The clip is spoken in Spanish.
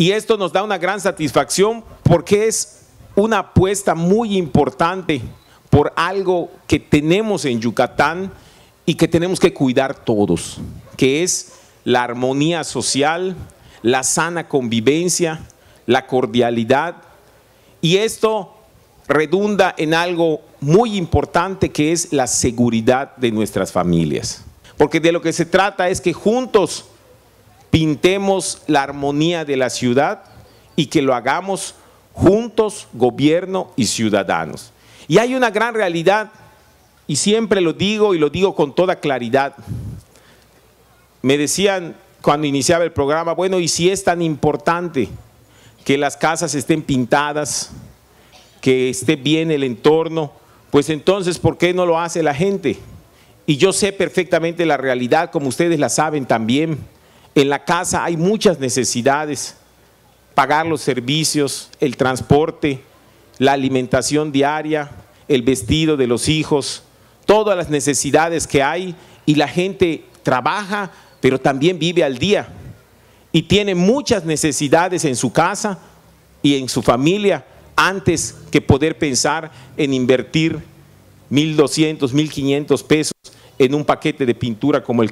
Y esto nos da una gran satisfacción porque es una apuesta muy importante por algo que tenemos en Yucatán y que tenemos que cuidar todos, que es la armonía social, la sana convivencia, la cordialidad. Y esto redunda en algo muy importante que es la seguridad de nuestras familias. Porque de lo que se trata es que juntos pintemos la armonía de la ciudad y que lo hagamos juntos, gobierno y ciudadanos. Y hay una gran realidad, y siempre lo digo y lo digo con toda claridad. Me decían cuando iniciaba el programa, bueno, ¿y si es tan importante que las casas estén pintadas, que esté bien el entorno? Pues entonces, ¿por qué no lo hace la gente? Y yo sé perfectamente la realidad, como ustedes la saben también en la casa hay muchas necesidades, pagar los servicios, el transporte, la alimentación diaria, el vestido de los hijos, todas las necesidades que hay y la gente trabaja, pero también vive al día y tiene muchas necesidades en su casa y en su familia antes que poder pensar en invertir 1.200, 1.500 pesos en un paquete de pintura como el